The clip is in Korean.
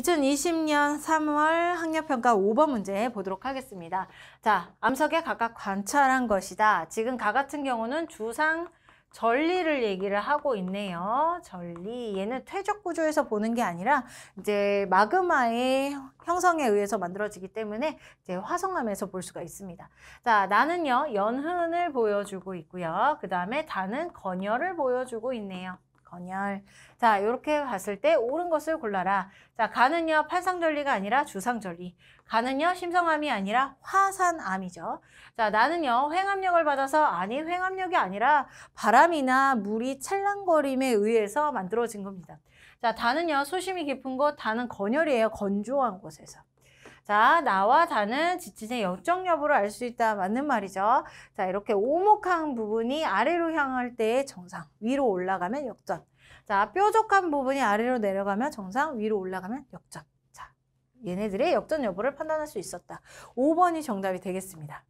2020년 3월 학력평가 5번 문제 보도록 하겠습니다. 자, 암석에 각각 관찰한 것이다. 지금 가 같은 경우는 주상 전리를 얘기를 하고 있네요. 전리. 얘는 퇴적 구조에서 보는 게 아니라 이제 마그마의 형성에 의해서 만들어지기 때문에 이제 화성암에서 볼 수가 있습니다. 자, 나는요, 연흔을 보여주고 있고요. 그 다음에 단은 건열을 보여주고 있네요. 건열. 자, 이렇게 봤을 때 옳은 것을 골라라. 자, 간은요, 팔상절리가 아니라 주상절리. 간은요, 심성암이 아니라 화산암이죠. 자, 나는요, 횡압력을 받아서, 아니, 횡압력이 아니라 바람이나 물이 찰랑거림에 의해서 만들어진 겁니다. 자, 다는요 수심이 깊은 곳, 다는 건열이에요. 건조한 곳에서. 자, 나와 자는 지친의 역적 여부를 알 수 있다. 맞는 말이죠. 자, 이렇게 오목한 부분이 아래로 향할 때의 정상, 위로 올라가면 역전. 자, 뾰족한 부분이 아래로 내려가면 정상, 위로 올라가면 역전. 자, 얘네들의 역전 여부를 판단할 수 있었다. 5번이 정답이 되겠습니다.